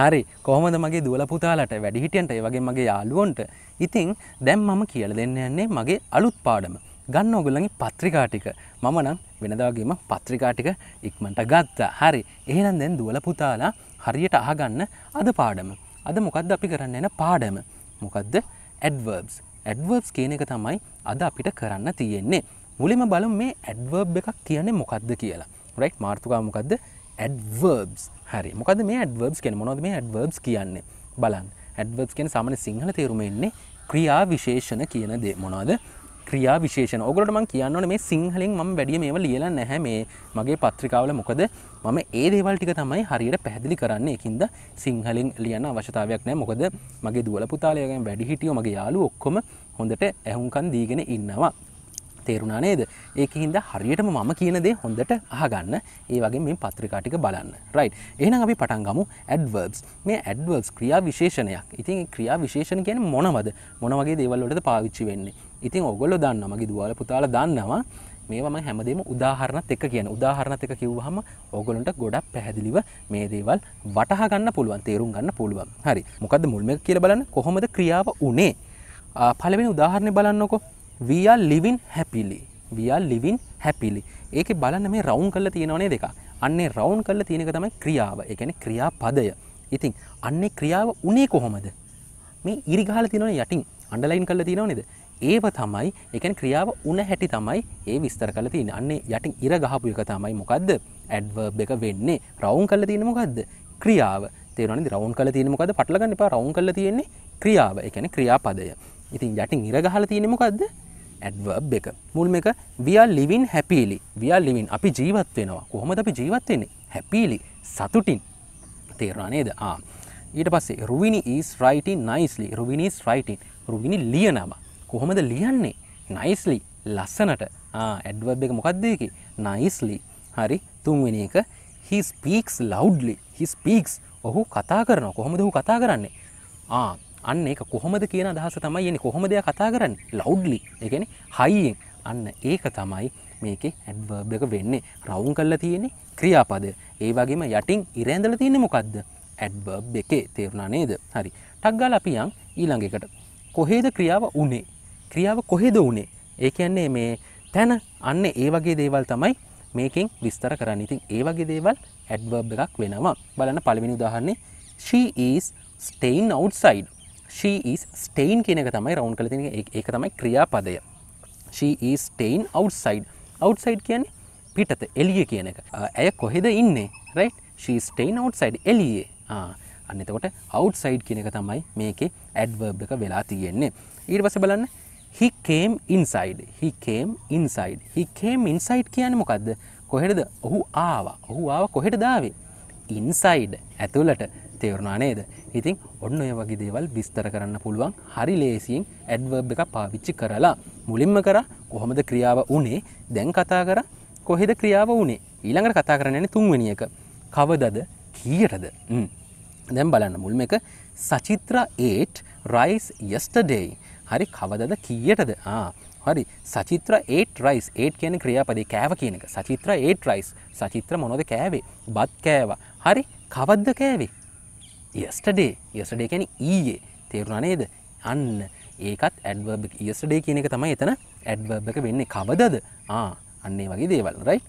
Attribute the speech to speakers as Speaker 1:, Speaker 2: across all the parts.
Speaker 1: හරි කොහොමද මගේ දුවල පුතාලට වැඩිහිටියන්ට ඒ වගේ මගේ යාළුවන්ට ඉතින් දැන් මම කියලා දෙන්න යන්නේ මගේ අලුත් පාඩම ගන්න ඔගොල්ලන්ගේ පත්‍රිකා ටික මම නම් වෙනදා වගේම පත්‍රිකා ටික ඉක්මනට ගත්තා හරි එහෙනම් දැන් දුවල පුතාලා හරියට අහගන්න අද පාඩම අද මොකද්ද අපි කරන්න යන පාඩම මොකද්ද ඇඩ්වර්බ්ස් ඇඩ්වර්බ්ස් කියන එක තමයි අද අපිට කරන්න තියෙන්නේ මුලින්ම බලමු මේ ඇඩ්වර්බ් එකක් කියන්නේ මොකද්ද කියලා රයිට් මාර්තුකා මොකද්ද ඇඩ්වර්බ්ස් හරි මොකද මේ ඇඩ්වර්බ්ස් කෙන මොනොද මේ ඇඩ්වර්බ්ස් කියන්නේ බලන් ඇඩ්වර්බ්ස් කෙන සාමන සිංහල තේරුමෙන්නේ ක්‍රියා විශේෂණ කියන දේ මොනවාද ක්‍රියා විශේෂණ ඔගලට මං කියන්නන මේ සිංහලෙන් මම වැඩිය මේම ලියලා නැහැ මේ මගේ පත්‍රිකාවල මොකද මම ඒ දේවල් ටික තමයි හරියට පැහැදිලි කරන්නේ එකින්ද සිංහලෙන් ලියන්න අවශ්‍යතාවයක් නෑ මොකද මගේ දුවල පුතාලයගෙන් වැඩිහිටියෝ මගේ යාලු ඔක්කොම හොඳට ඇහුම්කන් දීගෙන ඉන්නවා තේරුණා නේද ඒක හින්ද හරියටම මම කියනදේ හොඳට අහගන්න ඒ වගේ මෙ පත්‍රිකාටික බලන්න රයි් එහනම් අපි පටන්ගමු ඇඩවර්ස් මේ ඇඩවර්ස් ක්‍රියා විශේෂණයක් ඉතින් ක්‍රියා විශේෂණ කියන මොනවද මොනවගේ දේවල්ලට පාවිච්චි වෙන්නේ ඉතින් ඔගොල්ල දන්න මගේ දවාල පුතාල දන්නවා මේවම හැමදේම උදාහරණත් එක කියන උදාහරණත් එක කිව්වහම ඕගොලන්ට ගොඩක් පැහැදිලිව මේ දේවල් වටහා ගන්න පුළුවන් තේරුම් ගන්න පුළුවන් හරි මොකද මුල්ම කියලා බලන්න කොහොමද ක්‍රියාව උනේ පළවෙනි උදාහරණේ බලන්නකෝ we are living happily we are living happily ඒකේ බලන්න මේ රවුන් කරලා තියෙනවනේ දෙකක් අන්නේ රවුන් කරලා තියෙන එක තමයි ක්‍රියාව ඒ කියන්නේ ක්‍රියාපදය ඉතින් අන්නේ ක්‍රියාව උනේ කොහොමද මේ ඉරි ගහලා තියෙනවනේ යටින් අන්ඩර්ලයින් කරලා තියෙනව නේද ඒව තමයි ඒ කියන්නේ ක්‍රියාව උන හැටි තමයි ඒ විස්තර කරලා තියෙන්නේ අන්නේ යටින් ඉර ගහපු එක තමයි මොකද්ද ඇඩ්වර්බ් එක වෙන්නේ රවුන් කරලා තියෙන්නේ මොකද්ද ක්‍රියාව තේරෙනවද රවුන් කරලා තියෙන්නේ මොකද්ද පටලගන්න එපා රවුන් කරලා තියෙන්නේ ක්‍රියාව ඒ කියන්නේ ක්‍රියාපදය ඉතින් යටින් ඉර ගහලා තියෙන්නේ මොකද්ද ඇඩ්වර්බ් එක මුල්ම එක වියා ලිවින් හැපිලි වියා ලිවින් අපි ජීවත් වෙනවා කොහොමද අපි ජීවත් වෙන්නේ හැපිලි සතුටින් තේරුණා නේද ආ ඊට පස්සේ Ruwini is writing nicely Ruwini is writing Ruwini ලියනවා කොහොමද ලියන්නේ nicely ලස්සනට ආ ඇඩ්වර්බ් එක මොකක්ද ඒකේ nicely හරි තුන්වෙනි එක he speaks loudly he speaks ඔහු කතා කරනවා කොහොමද ඔහු කතා කරන්නේ ආ අන්න ඒක කොහොමද කියන අදහස තමයි එන්නේ කොහොමද එයා කතා කරන්නේ ලවුඩ්ලි ඒ කියන්නේ හයියෙන් අන්න ඒක තමයි මේකේ ඇඩ්වර්බ් එක වෙන්නේ රවුම් කරලා තියෙන්නේ ක්‍රියාපදය ඒ වගේම යටින් ඉර ඇඳලා තියෙන්නේ මොකද්ද ඇඩ්වර්බ් එකේ තේරුණා නේද හරි ටක් ගාලා අපි යන් ඊළඟ එකට කොහේද ක්‍රියාව උනේ ක්‍රියාව කොහෙද උනේ ඒ කියන්නේ මේ තැන අන්න ඒ වගේ දේවල් තමයි මේකෙන් විස්තර කරන්න ඉතින් ඒ වගේ දේවල් ඇඩ්වර්බ් එකක් වෙනවා බලන්න පළවෙනි උදාහරණේ she is staying outside ශීස් ස්ටේන් කියනක තමයි රවුන් කළ තින ඒක තමයි ක්‍රියාපදය ශීස්ටේන් අවසයිඩ් අවසයිඩ් කියන පිටත එලිය කියන එක ඇය කොහෙද ඉන්නේ රයි් ශීස්ටේන් අවසයිඩ් එලියේ අන්නතකොට අවසයිඩ් කියනක තමයි මේක ඇඩ්වර්බ්ලක වෙලා තියෙන්නේ ඊර්වස බලන්න he came inside he came inside he came inside කියන මොකක්ද කොහෙටද ඔහු ආවා ඔහු ආව කොහෙට දාවේ ඉන්සයිඩ් ඇතුළට තේරුණා නේද ඉතින් ඔන්න ඔය වගේ දේවල් විස්තර කරන්න පුළුවන් හරි ලේසියෙන් ඇඩ්වර්බ් එක පාවිච්චි කරලා මුලින්ම කරා කොහොමද ක්‍රියාව උනේ දැන් කතා කර කොහෙද ක්‍රියාව උනේ ඊළඟට කතා කරන්න යන්නේ තුන්වෙනි එක කවදද කීයටද දැන් බලන්න මුල්ම එක සචිත්‍ර 8 rise yesterday හරි කවදද කීයටද ආ හරි සචිත්‍ර 8 රයිස් 8 කියන ක්‍රියාපදේ කෑව කියන එක සචිත්‍ර 8 රයිස් සචිත්‍ර මොනවද කෑවේ බත් කෑවා හරි කවද්ද කෑවේ යස්ටඩේ යස්ටඩේ කැන ඊයේ තේරුණා නේද අන්න ඒකත් ඇඩ්වර්බ යස්ටඩේ කියන එක තමයි එතන ඇඩ්වර්බ එක වෙන්නේ කවදද ආ අන්නේ වගේ දේවල් රයි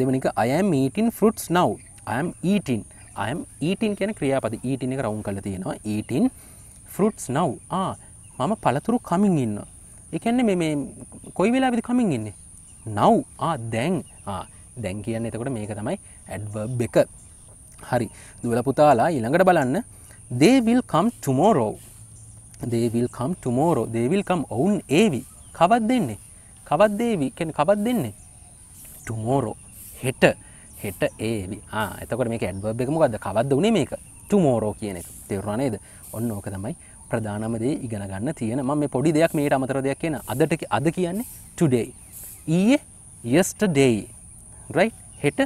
Speaker 1: දෙවනික අයම් ඊටින් ෆෘට්ස් නව් අයම් ඊටින් අයම් ඊටින් කියන ක්‍රියාපද ඊටින එක රවුන් කල තියෙනවා ඊටින් ෆෘට්ස් නව් ආ මම පළතුරු කමින් ඉන්න එකන්න මේ කොයි වෙලා විදි කමින් ඉන්නේ නව් ආ දැන් ආ දැන් කියන්න එතකොට මේක තමයි ඇඩ්වර්බ් එක හරි දුවල පුතාලා ඊළඟට බලන්න they will come tomorrow they will come tomorrow they will come ඔවුන් ඒවි කවත් දෙන්නේ කවත් දේවි කියන්නේ කවත් දෙන්නේ tomorrow හෙට හෙට ඒවි ආ එතකොට මේක ඇඩ්වර්බ් එක මොකද්ද කවද්ද උනේ මේක tomorrow කියන එක තේරුණා නේද ඔන්න ඕක තමයි ප්‍රධානම දේ ඉගෙන ගන්න තියෙන මම මේ පොඩි දෙයක් මේකට අමතර දෙයක් කියන අදට අද කියන්නේ today ඊයේ yesterday right හෙට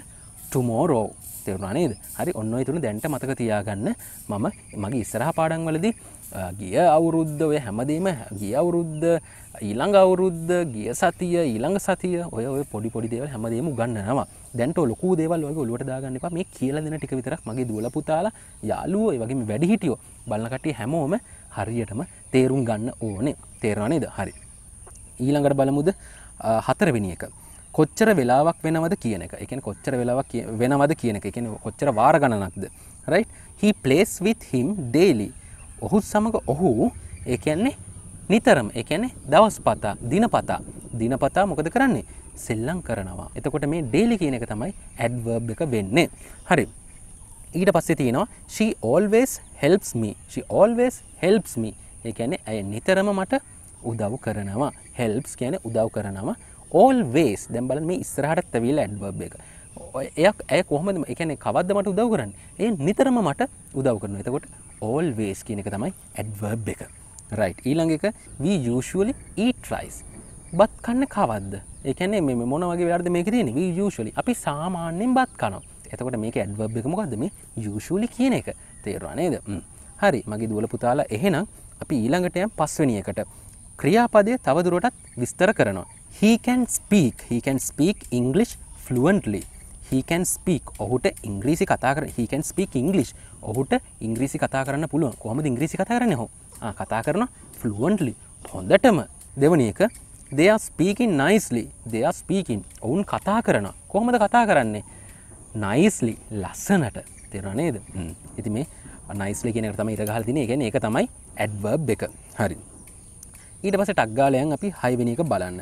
Speaker 1: tomorrow තේරුණා නේද? හරි ඔන්න ඔය තුන දැන්ට මතක තියාගන්න. මම මගේ ඉස්සරහ පාඩම් වලදී ගිය අවුරුද්ද ඔය හැමදේම ගිය අවුරුද්ද ඊළඟ අවුරුද්ද ගිය සතිය ඊළඟ සතිය ඔය ඔය පොඩි පොඩි දේවල් හැමදේම ගන්නවා. දැන්ට ලොකු දේවල් වගේ ඔලුවට දාගන්න එපා. මේ කියලා දෙන ටික විතරක් මගේ දුවල පුතාලා යාළුවෝ ඒ වගේම වැඩිහිටියෝ බලන කට්ටිය හැමෝම හරියටම තේරුම් ගන්න ඕනේ. තේරෙනව නේද? හරි. ඊළඟට බලමුද හතරවෙනි එක. කොච්චර වෙලාවක් වෙනවද කියන එක එකෙන් කොච්චර වෙලාවක් වෙනවද කියන එක එකෙන් කොච්චර වාර ගණනක්ද right he plays with him daily ඔහු සමග ඔහු ඒ කියන්නේ නිතරම ඒ කියන්නේ දවස්පතා දිනපතා දිනපතා මොකද කරන්නේ සෙල්ලම් කරනවා එතකොට මේ daily කියන එක තමයි adverb එක වෙන්නේ හරි ඊට පස්සේ තියෙනවා she always helps me she always helps me ඒ කියන්නේ ඇය නිතරම මට උදව් කරනවා helps කියන්නේ උදව් කරනවා ඕල් වේස් දැම් බලන් මේ ඉස්රහටත් ඇවිල ඇඩ්බබ් එක එය ඇය කොහමද එකනෙ කවද මට උදව් කරන්න ඒ නිතරම මට උදව් කරන එතකොට ඕල් වේස් කියන එක තමයි ඇඩ්වර්බ් එක රයි් ඊළඟ එක වීජූෂලි ඊටරයිස් බත් කන්න කවද එකන මේ මොන වගේ වැඩ මේක තියෙන වීජූෂලි අපි සාමාන්‍යෙන් බත් කනවා එතකොට මේක ඇඩ්වර්බ් එක මොකක්ද මේ යුෂූලි කියන එක තේරවානේද හරි මගේ දුවල පුතාලා එහෙනම් අපි ඊළඟටයම් පස්වනියකට ක්‍රියාපදය තවදුරටත් විස්තර කරනවා. He can speak. He can speak English fluently. he can speak ඔහුට ඉංග්‍රීසි කතා කර he can speak english ඔහුට ඉංග්‍රීසි කතා කරන්න පුළුවන් කොහොමද ඉංග්‍රීසි කතා කරන්නේ හො කතා කරන fluently හොඳටම දෙවනි එක they are speaking nicely they are speaking ඔවුන් කතා කරනවා කොහොමද කතා කරන්නේ nicely ලස්සනට තේරුණා නේද ඉතින් මේ nicely කියන එක තමයි ඉර ගහලා තියෙන්නේ ඒ කියන්නේ ඒක තමයි adverb එක හරි ඊට පස්සේ ටක් ගාලා යන් අපි 6 වෙනි එක බලන්න.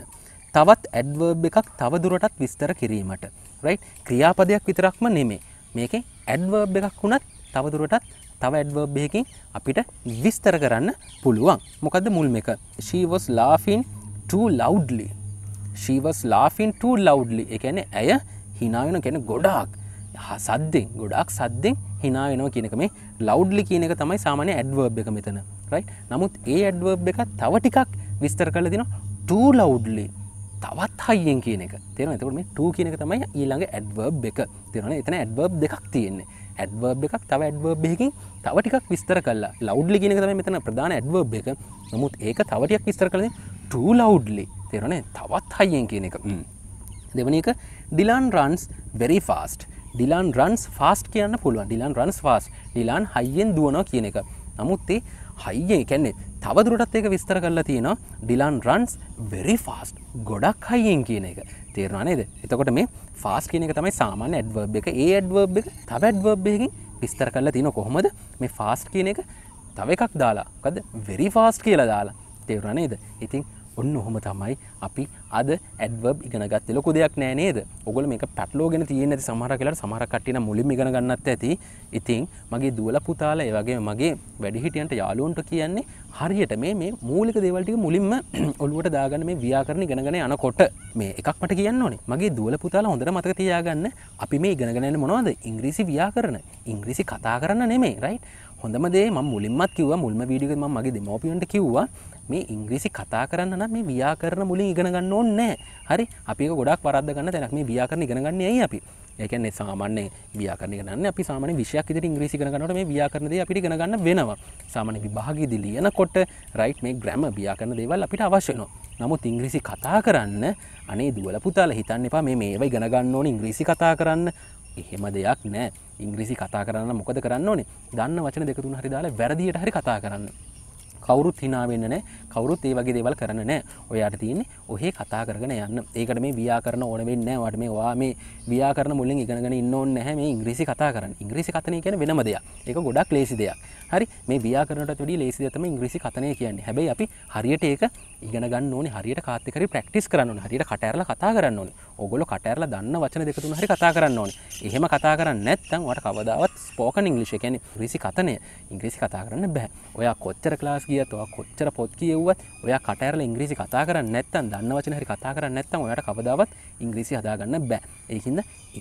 Speaker 1: තවත් ඇඩ්වර්බ් එකක් තව දුරටත් විස්තර කිරීමට. රයිට් ක්‍රියාපදයක් විතරක්ම නෙමෙයි. මේකේ ඇඩ්වර්බ් එකක් වුණත් තව දුරටත් තව ඇඩ්වර්බ් එකකින් අපිට විස්තර කරන්න පුළුවන්. මොකද්ද මුල්ම එක? She was laughing too loudly. She was laughing too loudly. ඒ කියන්නේ ඇය hina වෙන කියන්නේ ගොඩාක් සද්දෙන් ගොඩාක් සද්දෙන් hina වෙනවා කියන එක මේ loudly කියන එක තමයි සාමාන්‍ය ඇඩ්වර්බ් එක මෙතන. රයි නමුත් ඒ ඇඩ්වබ් එක තව ටිකක් විස්තර කල දෙන ටූ ලවුඩ්ලි තවත් හයිියෙන් කියන එක තෙන එතකට මේ ටූ කියනක තමයි ඊළඟ ඇඩ්වබ් එක තිරන එතන ඇඩ්වබ් දෙකක් තියෙන්නේ ඇඩ්වබ් එකක් තව ඇඩ්වබ් එකකින් තව ටිකක් විස්තර කල්ලා ලෞඩ්ලි කියනක තම මෙතන ප්‍රධාන ඇඩ්වබ් එක නමුත් ඒක තවටියක් විස්තර කලද ටූ ලෞඩ්ලි තෙරන තවත් හයිියෙන් කියන එක දෙවන එක Dilan runs very fast Dilan runs fast කියන්න පුළුවන් ඩිලාන් රන්ස් ෆාස්ට් ඩිලාන් හයිියෙන් දුවනවා කියන එක නමුත් ඒ හයියේ කැන්නේ තවදුරටත් ඒක විස්තර කරලා තියෙන ඩිලන් රන්ස් වෙරි ෆාස්ට් ගොඩක් හයියෙන් කියන එක තේරෙනවා නේද? එතකොට මේ ෆාස්ට් කියන එක තමයි සාමාන්‍ය ඇඩ්වර්බ් එක. ඒ ඇඩ්වර්බ් එක තව ඇඩ්වර්බ් එකකින් විස්තර කරලා තියෙන කොහොමද මේ ෆාස්ට් කියන එක තව එකක් දාලා මොකද වෙරි ෆාස්ට් කියලා දාලා තේරුණා නේද? ඉතින් ඔන්න ඔහොම තමයි අපි අද ඇඩ්වබ් ඉගෙනගත්තේ ලොකු දෙයක් නෑ නේද? ඔයගොල්ලෝ මේක පැටලෝගෙන තියෙන ඇති සමහර කියලා සමහර කට්ටියන මුලින්ම ඉගෙන ගන්නත් ඇති. ඉතින් මගේ දුවලා පුතාලා ඒ වගේම මගේ වැඩිහිටියන්ට යාළුවන්ට කියන්නේ හරියට මේ මේ මූලික දේවල් ටික මුලින්ම ඔළුවට දාගන්න මේ ව්‍යාකරණ ඉගෙනගෙන යනකොට මේ එකක් මට කියන්න ඕනේ. මගේ දුවල පුතාලා හොඳට මතක තියාගන්න අපි මේ ඉගෙනගෙන යන්නේ මොනවද? ඉංග්‍රීසි ව්‍යාකරණ. ඉංග්‍රීසි කතා කරන්න නෙමෙයි, රයිට්? හොඳමදේ ම මුලින්මත් කිව මුල්ම වීඩික ම මගේ දෙමෝපියන්ට කිව්වා මේ ඉංග්‍රීසි කතා කරන්න මේ ව්‍යාකරන මුලින් ඉගෙන ගන්න ඕන්නෑ හරි අපි ගොඩක් පරද ගන්න තැනක් මේ ව්‍යාකරන ඉගෙන ගන්න ඇයි අපි ඒකන්නේ සාමාන්‍ය ව්‍යාකරණ ගන්න අපි සාමාන්‍ය විෂයක් විදිහට ඉංග්‍රීසි ඉගෙන ගන්නකොට මේ ව්‍යාකරණ දේ අපිට ඉගෙන ගන්න වෙනවා. සාමාන්‍ය විභාගයේදී ලියනකොට රයිට් මේ ග්‍රැමර් ව්‍යාකරණ දේවල් අපිට අවශ්‍ය වෙනවා. නමුත් ඉංග්‍රීසි කතා කරන්න අනේ දුවල පුතාලා හිතන්න එපා මේ මේව ඉගෙන ගන්න ඕනේ ඉංග්‍රීසි කතා කරන්න එහෙම දෙයක් නෑ ඉංග්‍රීසි කතා කරන්න මොකද කරන්න ඕනේ දන්න වචන දෙකතුන් හරි දාලා වැරදියට හරි කතා කරන්න කවුරුත් හිනා වෙන්න නැහැ කවුරුත් ඒ වගේ දේවල් කරන්න නැහැ ඔයාට තියෙන්නේ ඔහේ කතා කරගෙන යන්න ඒකට මේ ව්‍යාකරණ ඕන වෙන්නේ නැහැ ඔයාට මේ ඔයා මේ ව්‍යාකරණ මුලින් ඉගෙනගෙන ඉන්න ඕනේ නැහැ මේ ඉංග්‍රීසි කතා කරන්න ඉංග්‍රීසි කතනය කියන්නේ වෙනම දෙයක් ඒක ගොඩක් ලේසි දෙයක් හරි මේ ව්‍යාකරණට වැඩිය ලේසි දෙයක් තමයි ඉංග්‍රීසි කතනය කියන්නේ හැබැයි අපි හරියට ඒක ඉගෙන ගන්න ඕනේ හරියට කාත් එක්ක හරි ප්‍රැක්ටිස් කරන්න ඕනේ හරියට කට ඇරලා කතා කරන්න ඕනේ ඕගොල්ලෝ කට ඇරලා දන්න වචන දෙක තුන හරි කතා කරන්න ඕනේ එහෙම කතා කරන්නේ නැත්නම් ඔයාට කවදාවත් ස්පෝකන් ඉංග්‍රීසි කියන්නේ ඉංග්‍රීසි කතනය ඉංග්‍රීසි කතා කරන්න බෑ ඔයා කොච්චර ක්ලාස් ගිය කියත් ඔයා කොච්චර පොත් කියවුවත් ඔයා කට ඇරලා ඉංග්‍රීසි කතා කරන්නේ නැත්නම් දන්න වචන හරි කතා කරන්නේ නැත්නම් ඔයාට කවදාවත් ඉංග්‍රීසි හදාගන්න බෑ. ඒකින්ද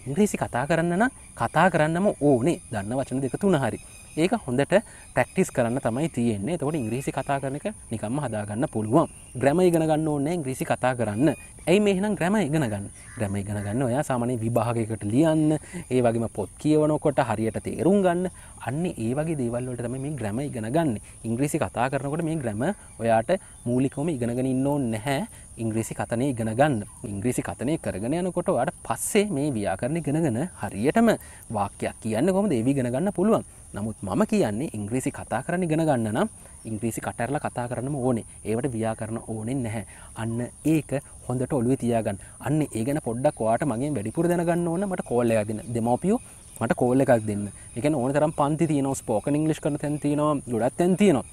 Speaker 1: ඉංග්‍රීසි කතා කරන්න නම් කතා කරන්නම ඕනේ. දන්න වචන දෙක තුන හරි. ඒක හොඳට ප්‍රක්ටිස් කරන්න තමයි තියෙන්නේ තකොට ඉංග්‍රීසි කතා කරන එක නිකම්ම හදාගන්න පුළුවන් ග්‍රැම ඉගෙන ගන්න ඕනේ ඉංග්‍රීසි කතා කරන්න ඇයි මේහනම් ග්‍රැම ඉගෙන ගන්න ග්‍රැම ඉගෙන ගන්න ඔයා සාමාන්‍ය විභාගයකට ලියන්න ඒ වගේම පොත් කියවනකොට හරියට තේරුම් ගන්න අන්න ඒ වගේ දේවල් වලට තමයි මේ ග්‍රැම ඉගෙන ගන්න ඉංග්‍රීසි කතා කරනකොට මේ ග්‍රැම ඔයාට මූලිකවම ඉගෙනගෙන ඉන්න ඕනේ නැහැ ඉංග්‍රීසි කතනය ඉගෙන ගන්න ඉංග්‍රීසි කතනය කරගෙන යනකොට අට පස්සේ මේ ව්‍යාකරණ ගෙනගෙන හරියටම වාක්‍යයක් කියන්න කොම දේවී ගෙනගන්න පුළුවන් නමුත් මම කියන්නේ ඉංග්‍රීසි කතා කරන ගෙන ගන්න නම් ඉංග්‍රීසි කටරල කතා කරන්නම ඕනේ ඒවට ව්‍යාකරණ ඕනෙන් නැහැ අන්න ඒක හොඳට ඔලුව තියාගන්න අන්න ඒ ගැන පොඩ්ඩක් වාට මගේ වැඩිපුර දැනගන්න ඕන මට කෝල්ල දෙන්න දෙමෝපියෝ මට කෝල්ල එකක් දෙන්න එක ඕන තරම් පන්ති තියනවා ස්පෝක ඉංගලි් කන තැන්තිනවා ගොඩත් තැන්තියනවා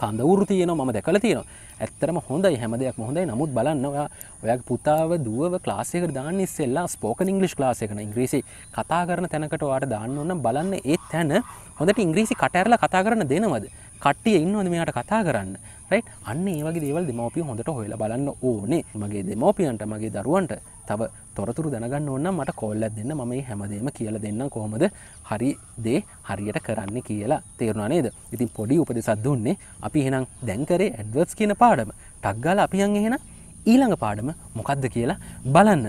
Speaker 1: කඳවුරු තියෙන ම දැකල තියෙන ඇත්තරම හොඳයි හැම දෙයක් හොඳයි නමුත් බලන්න ඔයා ඔය පුතාව දුව ලාසයක දාන්න ස්සෙල්ලා ස්පෝක ඉංගලිස් ලාසයකන ඉංග්‍රීසි කතා කරන තැනකට වාට දාන්න ඔන්න බලන්න ඒ තැන හොඳට ඉංග්‍රීසි කටඇරල කතා කරන දෙනවද කට්ටිය ඉන්නවද මෙයාට කතා කරන්න රයිට් අන්න ඒවගේ දේවල් දෙමෝපිය හොඳට හොයලා බලන්න ඕනේ මගේ දෙමෝපියන්ට මගේ දරුවන්ට තව තොරතුරු දැනගන්න ඕන්න මට කොල්ලත් දෙන්න මම හැමදේම කියල දෙන්න කොහොමද හරි දේ හරියට කරන්න කියලා තේරුණා නේද ඉතින් පොඩි උපදෙසත් දුන්නේ අපි හෙනම් දැන්කරේ ඇඩ්වර්ස් කියන පාඩම ටක්ගාල අපියන් එහෙන ඊළඟ පාඩම මොකක්ද කියලා බලන්න